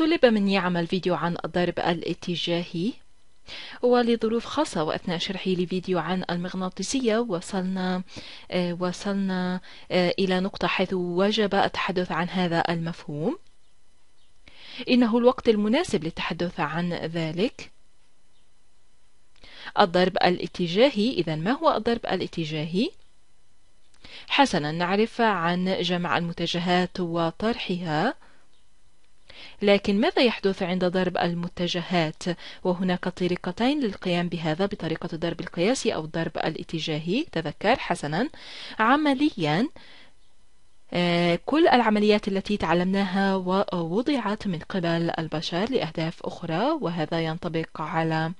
طلب مني عمل فيديو عن الضرب الاتجاهي ولظروف خاصة وأثناء شرحي لفيديو عن المغناطيسية وصلنا آه، وصلنا آه، إلى نقطة حيث وجب التحدث عن هذا المفهوم إنه الوقت المناسب للتحدث عن ذلك الضرب الاتجاهي إذا ما هو الضرب الاتجاهي؟ حسنا نعرف عن جمع المتجهات وطرحها لكن ماذا يحدث عند ضرب المتجهات وهناك طريقتين للقيام بهذا بطريقة الضرب القياسي أو الضرب الاتجاهي تذكر حسنا عمليا آه، كل العمليات التي تعلمناها ووضعت من قبل البشر لأهداف أخرى وهذا ينطبق على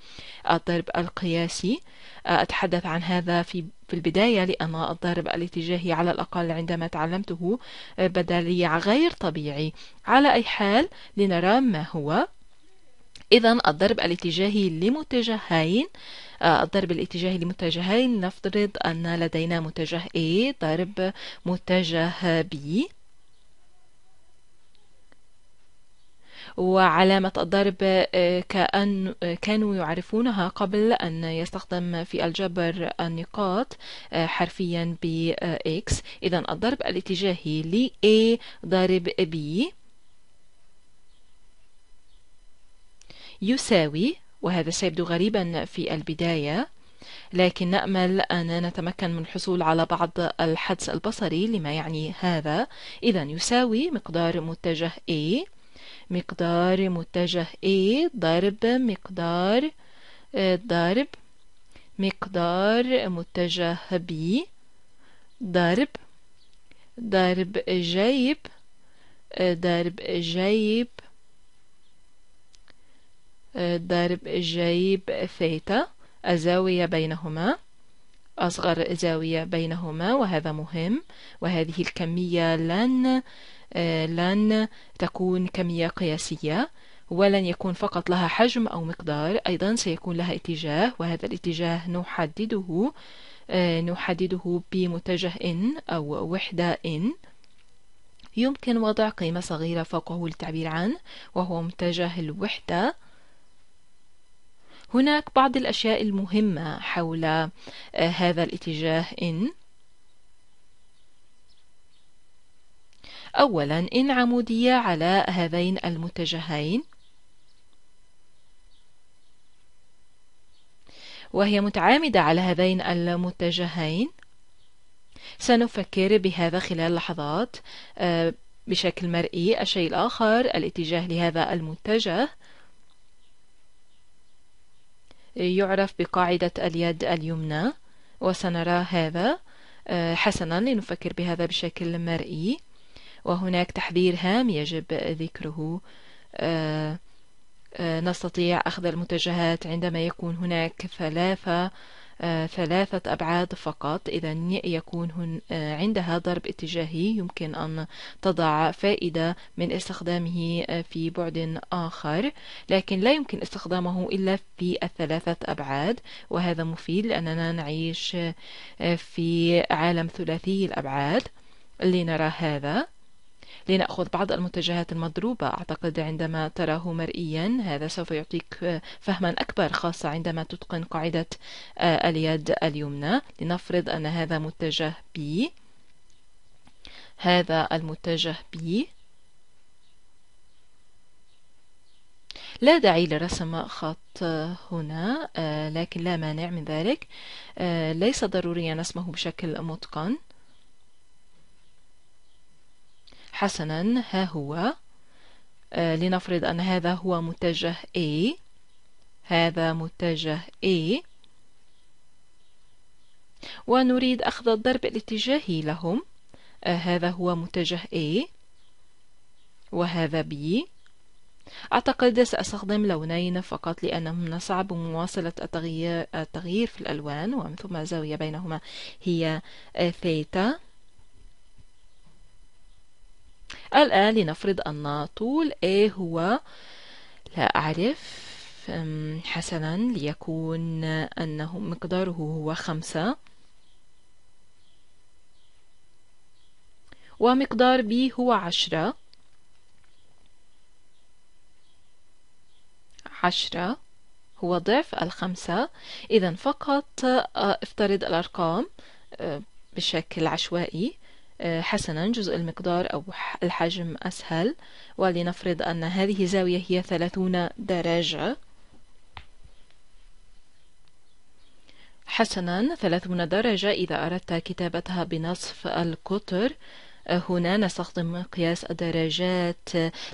الضرب القياسي آه، أتحدث عن هذا في في البداية لأن الضرب الاتجاهي على الأقل عندما تعلمته بدا لي غير طبيعي على أي حال لنرى ما هو إذا الضرب الاتجاهي لمتجهين آه، الضرب الاتجاهي لمتجهين نفترض أن لدينا متجه A ضرب متجه B وعلامة الضرب آه، كأن آه، كانوا يعرفونها قبل أن يستخدم في الجبر النقاط آه، حرفيا ب x إذا الضرب الاتجاهي ل A ضرب B يساوي وهذا سيبدو غريبا في البداية لكن نأمل أن نتمكن من الحصول على بعض الحدس البصري لما يعني هذا إذا يساوي مقدار متجه A مقدار متجه A ضرب مقدار آه، ضرب مقدار متجه B ضرب ضرب جيب آه، ضرب جيب آه، ضرب جيب ثيتا الزاوية بينهما أصغر زاوية بينهما وهذا مهم وهذه الكمية لن آه، لن تكون كمية قياسية ولن يكون فقط لها حجم أو مقدار أيضا سيكون لها اتجاه وهذا الاتجاه نحدده آه، نحدده بمتجه n أو وحدة n يمكن وضع قيمة صغيرة فوقه للتعبير عنه وهو متجه الوحدة هناك بعض الأشياء المهمة حول آه، هذا الاتجاه إن أولا إن عمودية على هذين المتجهين وهي متعامدة على هذين المتجهين سنفكر بهذا خلال لحظات آه، بشكل مرئي الشيء الآخر الاتجاه لهذا المتجه يعرف بقاعدة اليد اليمنى وسنرى هذا آه، حسنا لنفكر بهذا بشكل مرئي وهناك تحذير هام يجب ذكره آه، آه، نستطيع أخذ المتجهات عندما يكون هناك ثلاثة آه، ثلاثة أبعاد فقط إذا يكون هن عندها ضرب اتجاهي يمكن أن تضع فائدة من استخدامه في بعد آخر لكن لا يمكن استخدامه إلا في الثلاثة أبعاد وهذا مفيد لأننا نعيش في عالم ثلاثي الأبعاد لنرى هذا لنأخذ بعض المتجهات المضروبة أعتقد عندما تراه مرئيا هذا سوف يعطيك فهما أكبر خاصة عندما تتقن قاعدة آه، اليد اليمنى لنفرض أن هذا متجه B هذا المتجه B لا داعي لرسم خط هنا آه، لكن لا مانع من ذلك آه، ليس ضروري أن نسمه بشكل متقن حسنا ها هو آه، لنفرض أن هذا هو متجه A هذا متجه A ونريد أخذ الضرب الاتجاهي لهم آه، هذا هو متجه A وهذا B أعتقد سأستخدم لونين فقط لأنه من الصعب مواصلة التغيير, التغيير في الألوان ومن ثم الزاوية بينهما هي آه، ثيتا الآن آه، لنفرض أن طول A هو لا أعرف حسنا ليكون أنه مقداره هو خمسة ومقدار B هو عشرة عشرة هو ضعف الخمسة إذا فقط آه، افترض الأرقام آه، بشكل عشوائي حسنا جزء المقدار أو الحجم أسهل ولنفرض أن هذه زاوية هي 30 درجة حسنا 30 درجة إذا أردت كتابتها بنصف القطر آه، هنا نستخدم مقياس الدرجات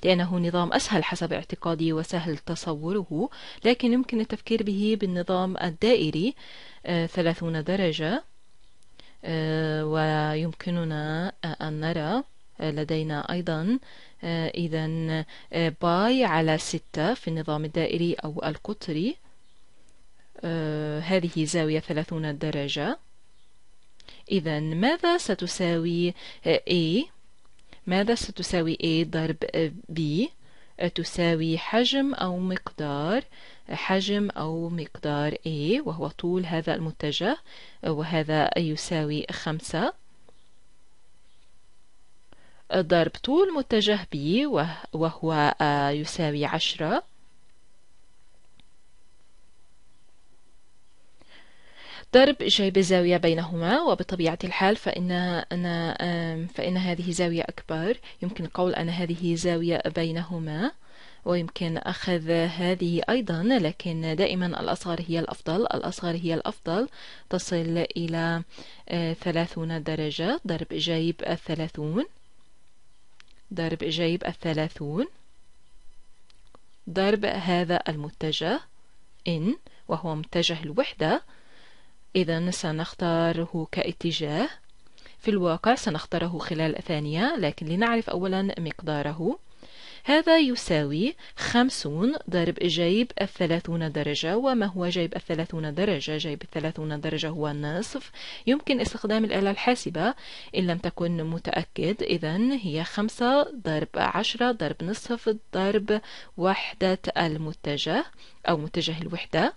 لأنه نظام أسهل حسب اعتقادي وسهل تصوره لكن يمكن التفكير به بالنظام الدائري 30 آه، درجة آه، ويمكننا أن نرى آه، لدينا أيضا آه، إذا باي على ستة في النظام الدائري أو القطري هذه زاوية ثلاثون درجة إذا ماذا ستساوي A؟ ماذا ستساوي A ضرب B؟ تساوي حجم أو مقدار حجم أو مقدار A وهو طول هذا المتجه وهذا يساوي خمسة ضرب طول متجه B وهو آه، يساوي عشرة ضرب جيب زاوية بينهما وبطبيعة الحال فإن أنا فإن هذه زاوية أكبر يمكن القول أن هذه زاوية بينهما ويمكن أخذ هذه أيضا لكن دائما الأصغر هي الأفضل الأصغر هي الأفضل تصل إلى آه، ثلاثون درجة ضرب جيب الثلاثون ضرب جيب الثلاثون ضرب هذا المتجه إن وهو متجه الوحدة إذا سنختاره كاتجاه في الواقع سنختاره خلال ثانية لكن لنعرف أولا مقداره هذا يساوي 50 ضرب جيب الثلاثون درجة وما هو جيب الثلاثون درجة؟ جيب الثلاثون درجة هو النصف يمكن استخدام الآلة الحاسبة إن لم تكن متأكد إذا هي 5 ضرب 10 ضرب نصف ضرب وحدة المتجه أو متجه الوحدة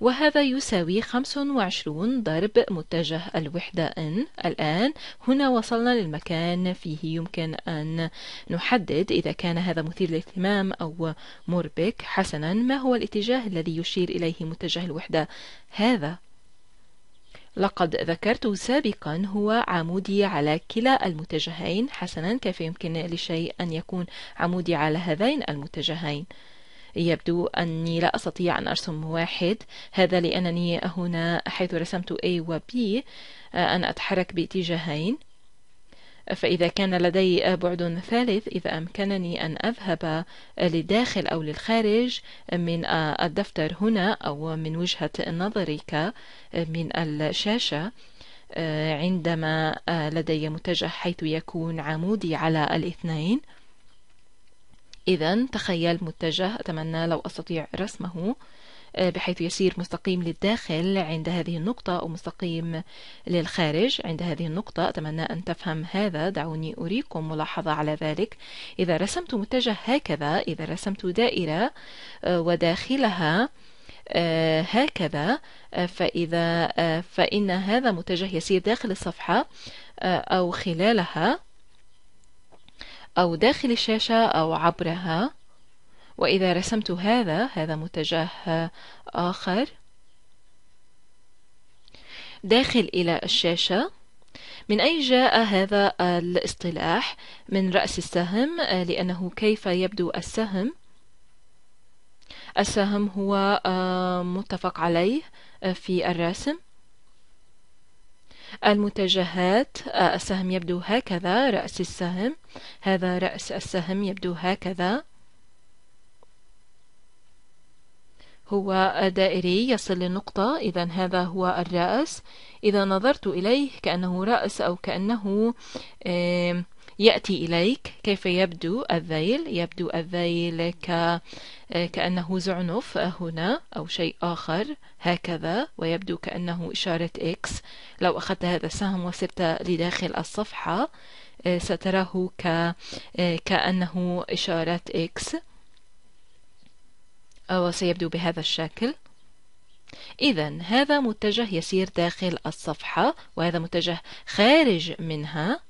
وهذا يساوي 25 ضرب متجه الوحدة N الآن هنا وصلنا للمكان فيه يمكن أن نحدد إذا كان هذا مثير للاهتمام أو مربك حسنا ما هو الاتجاه الذي يشير إليه متجه الوحدة هذا لقد ذكرت سابقا هو عمودي على كلا المتجهين حسنا كيف يمكن لشيء أن يكون عمودي على هذين المتجهين يبدو أني لا أستطيع أن أرسم واحد هذا لأنني هنا حيث رسمت A و B آه، أنا أتحرك باتجاهين فإذا كان لدي بعد ثالث إذا أمكنني أن أذهب للداخل أو للخارج من آه، الدفتر هنا أو من وجهة نظرك آه، من الشاشة عندما لدي متجه حيث يكون عمودي على الاثنين إذا تخيل متجه أتمنى لو أستطيع رسمه آه، بحيث يسير مستقيم للداخل عند هذه النقطة أو مستقيم للخارج عند هذه النقطة أتمنى أن تفهم هذا دعوني أريكم ملاحظة على ذلك إذا رسمت متجه هكذا إذا رسمت دائرة آه، وداخلها آه، هكذا فإذا فإن هذا متجه يسير داخل الصفحة أو خلالها أو داخل الشاشة أو عبرها وإذا رسمت هذا هذا متجه آخر داخل إلى الشاشة من أي جاء هذا الاصطلاح من رأس السهم لأنه كيف يبدو السهم السهم هو آه، متفق عليه آه، في الرسم المتجهات آه، السهم يبدو هكذا رأس السهم هذا رأس السهم يبدو هكذا هو دائري يصل لنقطة إذا هذا هو الرأس إذا نظرت إليه كأنه رأس أو كأنه يأتي إليك كيف يبدو الذيل يبدو الذيل ك كأنه زعنف هنا أو شيء آخر هكذا ويبدو كأنه إشارة إكس لو أخذت هذا السهم وصرت لداخل الصفحة آه، ستراه ك آه، كأنه إشارة إكس آه، وسيبدو بهذا الشكل إذا هذا متجه يسير داخل الصفحة وهذا متجه خارج منها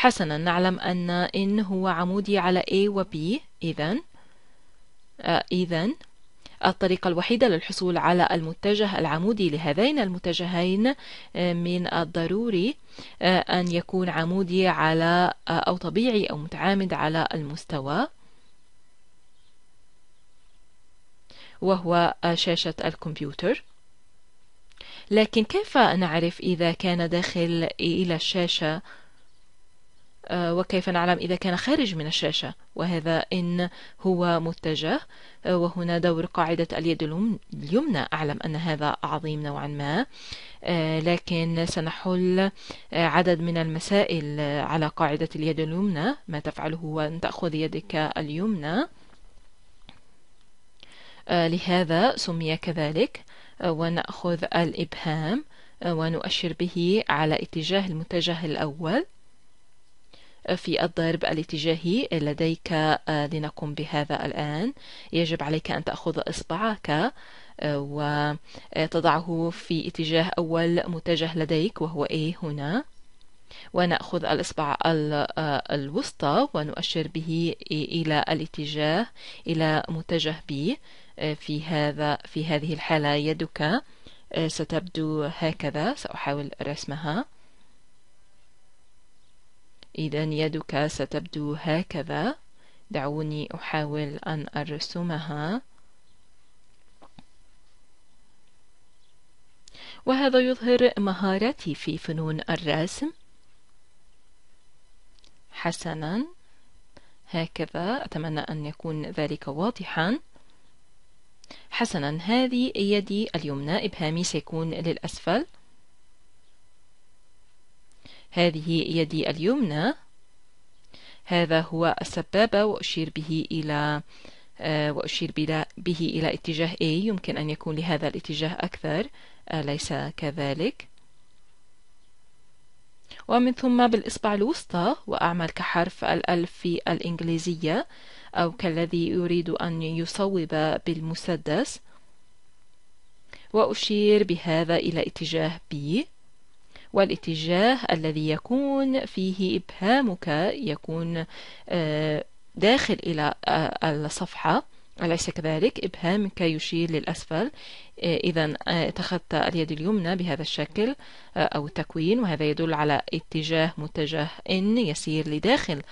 حسنا نعلم أن إن هو عمودي على A و B إذن آه، إذا الطريقة الوحيدة للحصول على المتجه العمودي لهذين المتجهين آه، من الضروري آه، أن يكون عمودي على أو طبيعي أو متعامد على المستوى وهو شاشة الكمبيوتر لكن كيف نعرف إذا كان داخل إلى الشاشة آه، وكيف نعلم إذا كان خارج من الشاشة وهذا إن هو متجه آه، وهنا دور قاعدة اليد اليمنى أعلم أن هذا عظيم نوعا ما آه، لكن سنحل عدد من المسائل على قاعدة اليد اليمنى ما تفعله هو أن تأخذ يدك اليمنى لهذا سمي كذلك ونأخذ الإبهام ونؤشر به على اتجاه المتجه الأول في الضرب الاتجاهي لديك آه، لنقم بهذا الآن يجب عليك أن تأخذ إصبعك آه، وتضعه آه، في اتجاه أول متجه لديك وهو A هنا ونأخذ الإصبع الوسطى ونؤشر به إلى الاتجاه إلى متجه B في هذا في هذه الحالة يدك ستبدو هكذا سأحاول رسمها إذا يدك ستبدو هكذا دعوني أحاول أن أرسمها وهذا يظهر مهارتي في فنون الرسم حسنا هكذا أتمنى أن يكون ذلك واضحا حسنا هذه يدي اليمنى إبهامي سيكون للأسفل هذه يدي اليمنى هذا هو السبابة وأشير به إلى آه، وأشير به إلى اتجاه A يمكن أن يكون لهذا الاتجاه أكثر أليس آه، كذلك؟ ومن ثم بالإصبع الوسطى وأعمل كحرف الألف في الإنجليزية أو كالذي يريد أن يصوب بالمسدس وأشير بهذا إلى اتجاه B والاتجاه الذي يكون فيه إبهامك يكون آه، داخل إلى آه، الصفحة أليس كذلك؟ إبهامك يشير للأسفل آه، إذا اتخذت اليد اليمنى بهذا الشكل أو التكوين وهذا يدل على اتجاه متجه إن يسير لداخل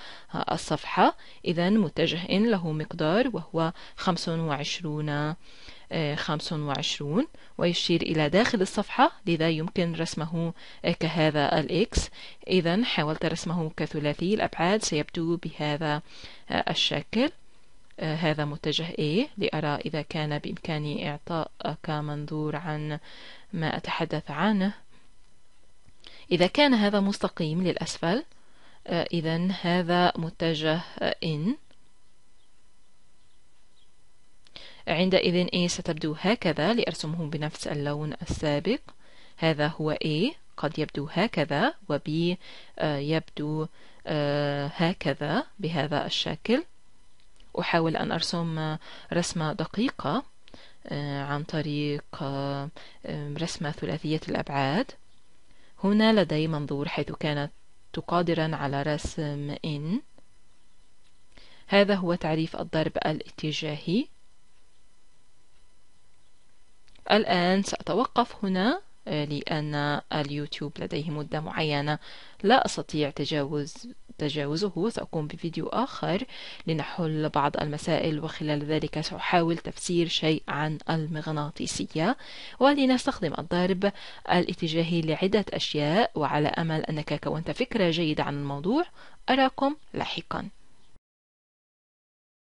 الصفحة إذا متجه إن له مقدار وهو 25 25 ويشير إلى داخل الصفحة لذا يمكن رسمه كهذا الإكس إذا حاولت رسمه كثلاثي الأبعاد سيبدو بهذا الشكل آه، هذا متجه A لأرى إذا كان بإمكاني إعطاءك منظور عن ما أتحدث عنه إذا كان هذا مستقيم للأسفل آه، إذا هذا متجه إن عندئذ A ستبدو هكذا لأرسمه بنفس اللون السابق هذا هو A قد يبدو هكذا و B آه، يبدو آه، هكذا بهذا الشكل أحاول أن أرسم آه، رسمة دقيقة عن طريق رسمة ثلاثية الأبعاد هنا لدي منظور حيث كانت قادرا على رسم إن هذا هو تعريف الضرب الاتجاهي الآن سأتوقف هنا آه، لأن اليوتيوب لديه مدة معينة لا أستطيع تجاوز تجاوزه سأقوم بفيديو آخر لنحل بعض المسائل وخلال ذلك سأحاول تفسير شيء عن المغناطيسية ولنستخدم الضرب الاتجاهي لعدة أشياء وعلى أمل أنك كونت فكرة جيدة عن الموضوع أراكم لاحقاً